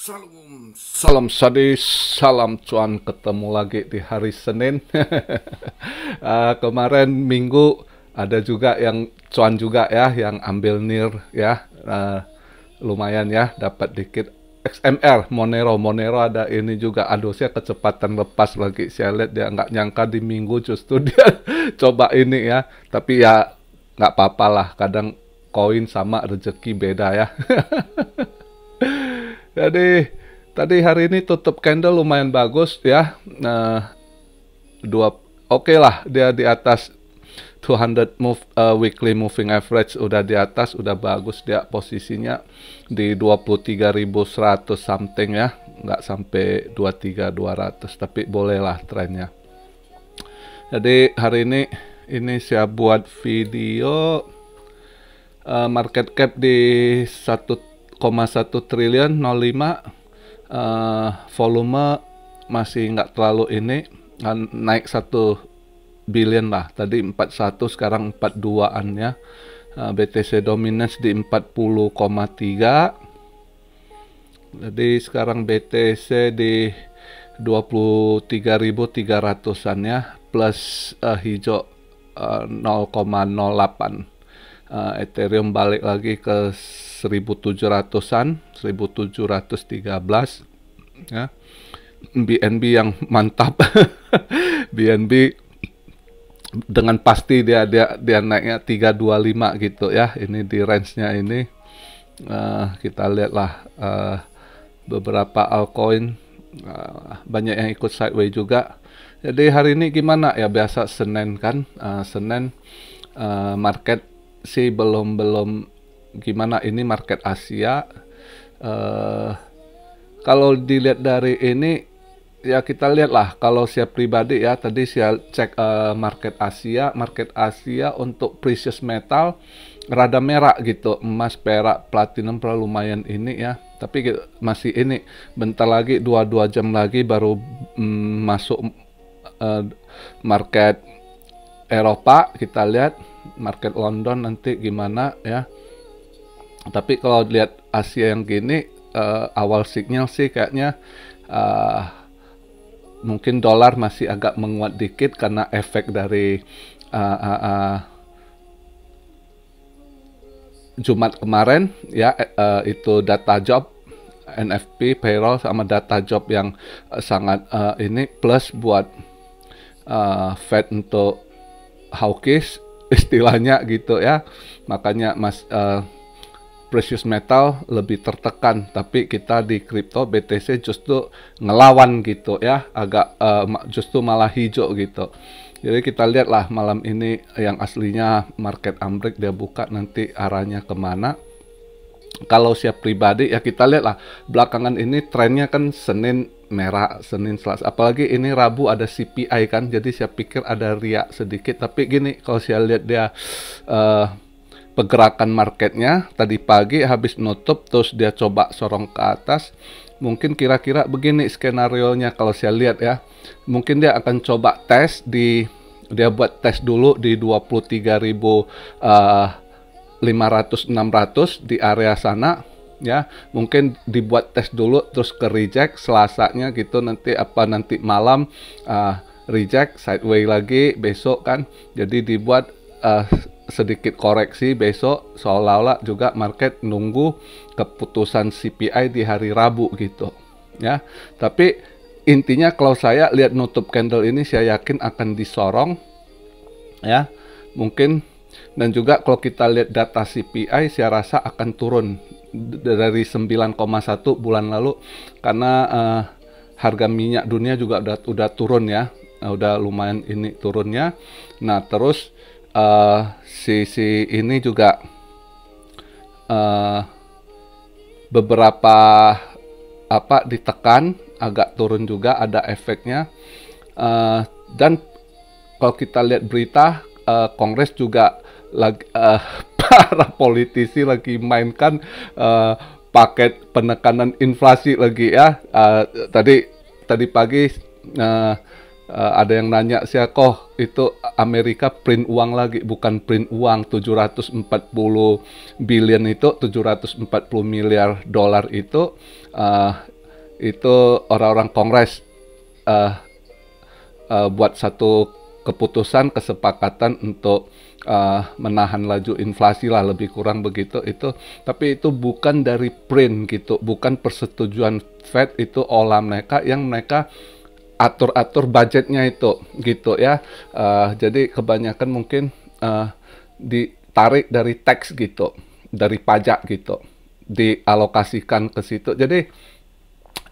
Salam, salam sadis, salam cuan ketemu lagi di hari Senin. uh, kemarin Minggu ada juga yang cuan juga ya, yang ambil nir ya, uh, lumayan ya, dapat dikit. XMR, Monero, Monero ada ini juga. Aduh, saya kecepatan lepas lagi. Saya lihat dia nggak nyangka di Minggu justru dia coba ini ya. Tapi ya nggak apa lah, kadang koin sama rezeki beda ya. Jadi tadi hari ini tutup candle lumayan bagus ya. Nah, dua oke okay lah dia di atas 200 move uh, weekly moving average udah di atas udah bagus dia posisinya di 23.100 something ya nggak sampai 23.200 tapi bolehlah trennya jadi hari ini ini saya buat video uh, market cap di satu triliun 05 uh, eh, volume masih nggak terlalu ini kan naik 1 billion lah tadi 41 sekarang 42an ya uh, eh, BTC dominance di 40,3 jadi sekarang BTC di 23.300an ya plus uh, hijau uh, 0,08 uh, Ethereum balik lagi ke 1700-an, 1713 ya. BNB yang mantap. BNB dengan pasti dia dia dia naiknya 325 gitu ya. Ini di range-nya ini uh, kita lihatlah uh, beberapa altcoin uh, banyak yang ikut sideways juga. Jadi hari ini gimana ya biasa Senin kan? Uh, Senin uh, market sih belum belum gimana ini market Asia. Uh, kalau dilihat dari ini ya kita lihatlah kalau saya pribadi ya tadi saya cek uh, market Asia, market Asia untuk precious metal rada merah gitu, emas, perak, platinum perlu lumayan ini ya. Tapi masih ini bentar lagi dua dua jam lagi baru mm, masuk uh, market Eropa kita lihat market London nanti gimana ya tapi kalau lihat Asia yang gini uh, awal signal sih kayaknya uh, mungkin dolar masih agak menguat dikit karena efek dari uh, uh, uh, Jumat kemarin ya uh, itu data job NFP payroll sama data job yang uh, sangat uh, ini plus buat uh, Fed untuk hawkish istilahnya gitu ya makanya mas uh, precious metal lebih tertekan tapi kita di crypto BTC justru ngelawan gitu ya agak uh, justru malah hijau gitu jadi kita lihatlah malam ini yang aslinya market ambrek dia buka nanti arahnya kemana kalau siap pribadi ya kita lihat lah belakangan ini trennya kan Senin merah Senin Selasa apalagi ini Rabu ada CPI kan jadi saya pikir ada riak sedikit tapi gini kalau saya lihat dia uh, pergerakan marketnya tadi pagi habis nutup terus dia coba sorong ke atas mungkin kira-kira begini skenario nya kalau saya lihat ya mungkin dia akan coba tes di dia buat tes dulu di 23.000 ribu uh, 500-600 di area sana ya mungkin dibuat tes dulu terus ke reject selasanya gitu nanti apa nanti malam uh, reject sideways lagi besok kan jadi dibuat uh, sedikit koreksi besok seolah-olah juga market nunggu keputusan CPI di hari Rabu gitu ya tapi intinya kalau saya lihat nutup candle ini saya yakin akan disorong ya mungkin dan juga kalau kita lihat data CPI saya rasa akan turun dari 9,1 bulan lalu karena uh, harga minyak dunia juga udah udah turun ya. Uh, udah lumayan ini turunnya. Nah, terus uh, eh, si ini juga uh, beberapa apa ditekan agak turun juga ada efeknya uh, dan kalau kita lihat berita uh, Kongres juga lagi, uh, para politisi lagi mainkan uh, paket penekanan inflasi lagi ya. Uh, tadi tadi pagi uh, uh, ada yang nanya sih kok itu Amerika print uang lagi bukan print uang 740 billion itu 740 miliar dolar itu uh, itu orang-orang Kongres uh, uh, buat satu keputusan kesepakatan untuk uh, menahan laju inflasi lah lebih kurang begitu itu tapi itu bukan dari print gitu bukan persetujuan Fed itu olah mereka yang mereka atur-atur budgetnya itu gitu ya uh, jadi kebanyakan mungkin uh, ditarik dari tax gitu dari pajak gitu dialokasikan ke situ jadi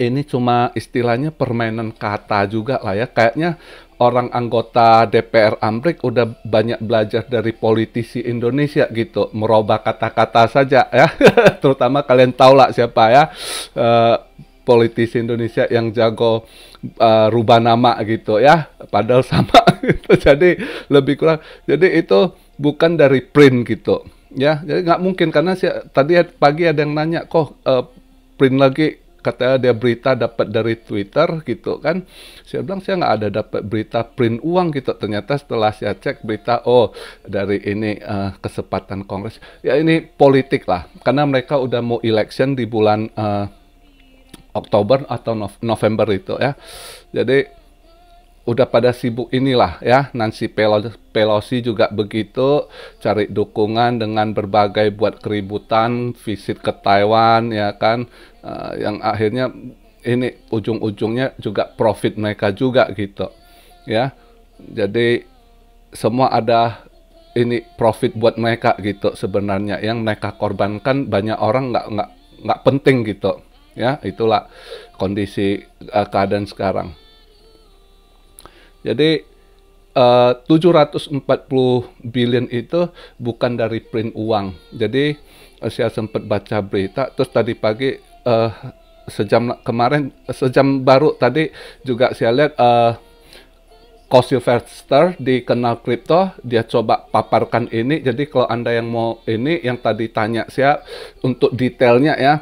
ini cuma istilahnya permainan kata juga lah ya. Kayaknya orang anggota DPR Amrik udah banyak belajar dari politisi Indonesia gitu, merubah kata-kata saja ya. Terutama kalian tahu lah siapa ya. Uh, politisi Indonesia yang jago uh, rubah nama gitu ya padahal sama gitu. jadi lebih kurang jadi itu bukan dari print gitu ya jadi nggak mungkin karena si, tadi pagi ada yang nanya kok uh, print lagi katanya dia berita dapat dari Twitter gitu kan saya bilang saya nggak ada dapat berita print uang gitu ternyata setelah saya cek berita oh dari ini uh, kesempatan kongres ya ini politik lah karena mereka udah mau election di bulan uh, Oktober atau November itu ya jadi udah pada sibuk inilah ya Nancy Pelosi juga begitu cari dukungan dengan berbagai buat keributan visit ke Taiwan ya kan uh, yang akhirnya ini ujung-ujungnya juga profit mereka juga gitu ya jadi semua ada ini profit buat mereka gitu sebenarnya yang mereka korbankan banyak orang nggak nggak nggak penting gitu ya itulah kondisi uh, keadaan sekarang jadi eh, uh, 740 billion itu bukan dari print uang. Jadi uh, saya sempat baca berita terus tadi pagi uh, sejam kemarin sejam baru tadi juga saya lihat uh, Kosil Verster di kenal kripto dia coba paparkan ini jadi kalau anda yang mau ini yang tadi tanya saya untuk detailnya ya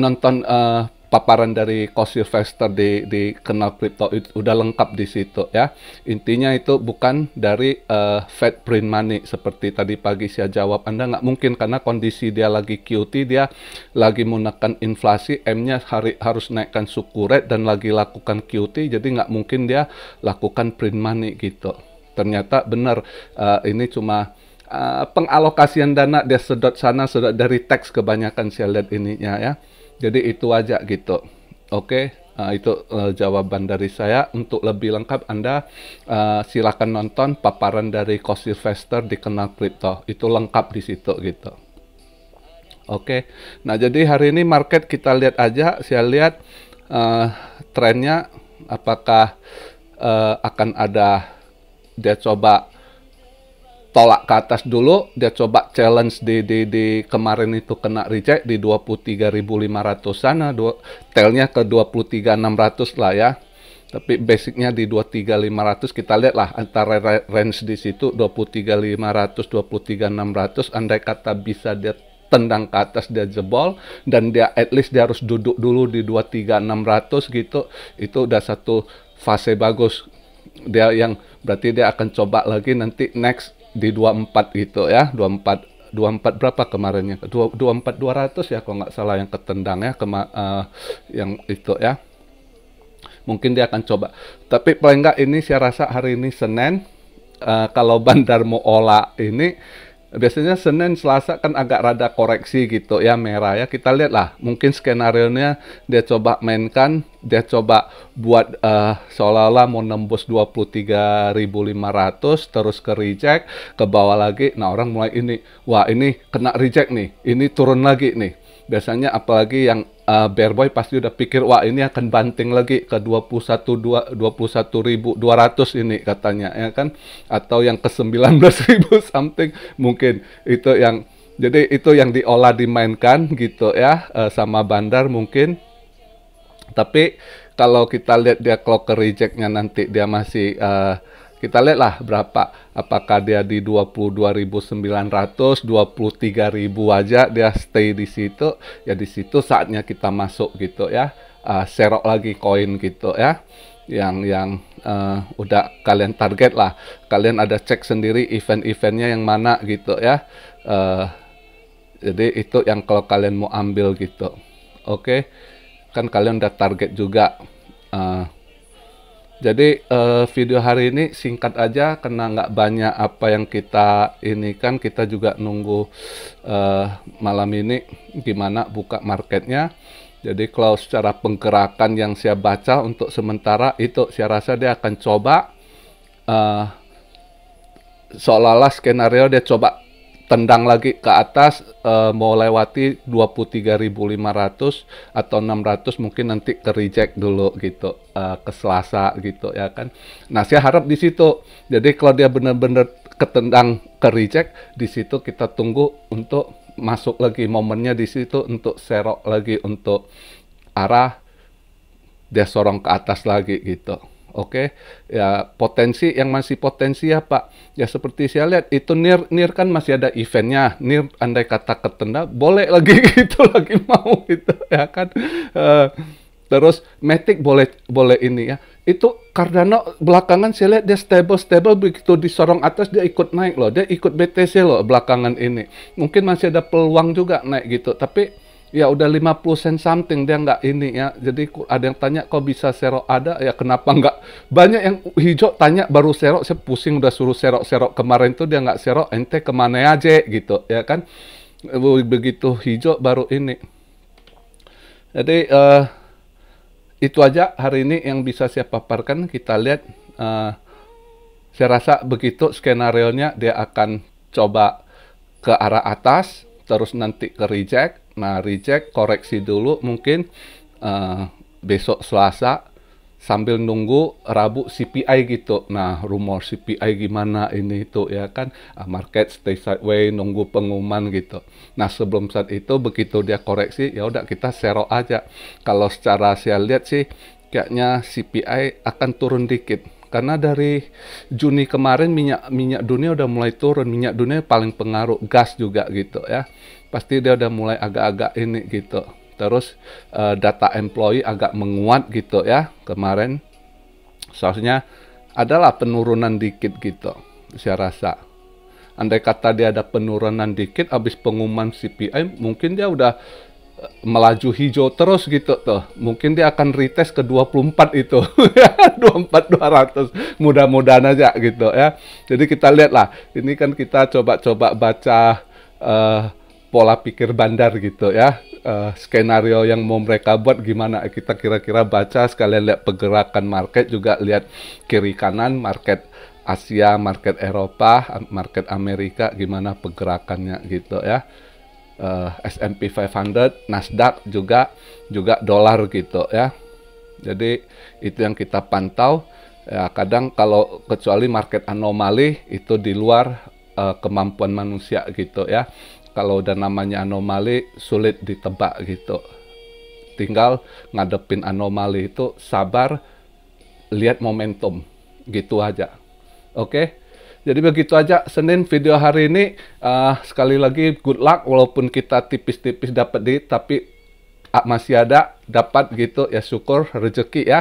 nonton uh, paparan dari Cost Investor di di kenal kripto itu udah lengkap di situ ya. Intinya itu bukan dari uh, Fed print money seperti tadi pagi saya jawab Anda nggak mungkin karena kondisi dia lagi QT dia lagi menekan inflasi M-nya hari harus naikkan suku rate dan lagi lakukan QT jadi nggak mungkin dia lakukan print money gitu. Ternyata benar uh, ini cuma Uh, pengalokasian dana dia sedot sana sedot dari teks kebanyakan saya lihat ininya ya jadi itu aja gitu. Oke, okay? uh, eh, itu uh, jawaban dari saya. Untuk lebih lengkap Anda uh, silakan nonton paparan dari Cost Investor di Kenal Crypto. Itu lengkap di situ gitu. Oke. Okay. Nah, jadi hari ini market kita lihat aja saya lihat uh, trennya apakah uh, akan ada dia coba tolak ke atas dulu dia coba challenge di di, di kemarin itu kena reject di 23.500 sana dua, telnya ke 23.600 lah ya tapi basicnya di 23.500 kita lihat lah antara range di situ 23.500 23.600 andai kata bisa dia tendang ke atas dia jebol dan dia at least dia harus duduk dulu di 23600 gitu itu udah satu fase bagus dia yang berarti dia akan coba lagi nanti next di 24 gitu ya 24 24 berapa kemarinnya 24 200 ya kalau nggak salah yang ketendang ya kema, uh, yang itu ya mungkin dia akan coba tapi paling nggak ini saya rasa hari ini Senin uh, kalau Bandar mau olah ini biasanya Senin Selasa kan agak rada koreksi gitu ya merah ya kita lihat lah mungkin skenario nya dia coba mainkan dia coba buat uh, seolah-olah mau nembus 23.500 terus ke reject ke bawah lagi nah orang mulai ini wah ini kena reject nih ini turun lagi nih biasanya apalagi yang uh, bear boy pasti udah pikir wah ini akan banting lagi ke 21 21.200 ini katanya ya kan atau yang ke 19.000 something mungkin itu yang jadi itu yang diolah dimainkan gitu ya uh, sama bandar mungkin tapi kalau kita lihat dia clock rejectnya nanti dia masih uh, kita lihatlah berapa apakah dia di 22.900 23.000 aja dia stay di situ ya di situ saatnya kita masuk gitu ya uh, serok lagi koin gitu ya yang yang uh, udah kalian target lah kalian ada cek sendiri event-eventnya yang mana gitu ya uh, jadi itu yang kalau kalian mau ambil gitu oke okay? kan kalian udah target juga uh, jadi uh, video hari ini singkat aja karena nggak banyak apa yang kita ini kan kita juga nunggu uh, malam ini gimana buka marketnya. Jadi kalau secara penggerakan yang saya baca untuk sementara itu saya rasa dia akan coba uh, seolah-olah skenario dia coba tendang lagi ke atas uh, mau lewati 23.500 atau 600 mungkin nanti ke reject dulu gitu uh, ke Selasa gitu ya kan. Nah, saya harap di situ. Jadi kalau dia benar-benar ketendang ke reject di situ kita tunggu untuk masuk lagi momennya di situ untuk serok lagi untuk arah dia sorong ke atas lagi gitu. Oke, okay? ya potensi yang masih potensi ya Pak. Ya seperti saya lihat itu nir nir kan masih ada eventnya. Nir andai kata ketenda, boleh lagi gitu lagi mau gitu ya kan. Uh, terus metik boleh boleh ini ya. Itu Cardano belakangan saya lihat dia stable stable begitu disorong atas dia ikut naik loh. Dia ikut BTC loh belakangan ini. Mungkin masih ada peluang juga naik gitu. Tapi ya udah 50 sen something dia nggak ini ya jadi ada yang tanya kok bisa serok ada ya kenapa nggak banyak yang hijau tanya baru serok saya pusing udah suruh serok-serok kemarin tuh dia nggak serok ente kemana aja gitu ya kan begitu hijau baru ini jadi uh, itu aja hari ini yang bisa saya paparkan kita lihat uh, saya rasa begitu skenario nya dia akan coba ke arah atas terus nanti ke reject nah recheck koreksi dulu mungkin uh, besok Selasa sambil nunggu Rabu CPI gitu. Nah, rumor CPI gimana ini itu ya kan ah, market stay sideways nunggu pengumuman gitu. Nah, sebelum saat itu begitu dia koreksi ya udah kita sero aja. Kalau secara saya lihat sih kayaknya CPI akan turun dikit karena dari Juni kemarin minyak minyak dunia udah mulai turun, minyak dunia paling pengaruh gas juga gitu ya pasti dia udah mulai agak-agak ini gitu terus uh, data employee agak menguat gitu ya kemarin seharusnya adalah penurunan dikit gitu saya rasa andai kata dia ada penurunan dikit habis pengumuman CPI mungkin dia udah eh, melaju hijau terus gitu tuh mungkin dia akan retest ke 24 itu 24 200 mudah-mudahan aja gitu ya jadi kita lihat lah ini kan kita coba-coba baca uh, pola pikir bandar gitu ya. Uh, skenario yang mau mereka buat gimana kita kira-kira baca sekalian lihat pergerakan market juga lihat kiri kanan market Asia, market Eropa, market Amerika gimana pergerakannya gitu ya. Uh, S&P 500, Nasdaq juga juga dolar gitu ya. Jadi itu yang kita pantau. Ya, kadang kalau kecuali market anomali itu di luar uh, kemampuan manusia gitu ya kalau udah namanya anomali sulit ditebak gitu. Tinggal ngadepin anomali itu sabar, lihat momentum gitu aja. Oke. Jadi begitu aja Senin video hari ini uh, sekali lagi good luck walaupun kita tipis-tipis dapat di tapi uh, masih ada dapat gitu ya syukur rezeki ya.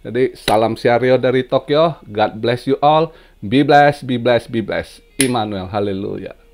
Jadi salam siario dari Tokyo. God bless you all. Be blessed, be blessed, be blessed. Immanuel, haleluya.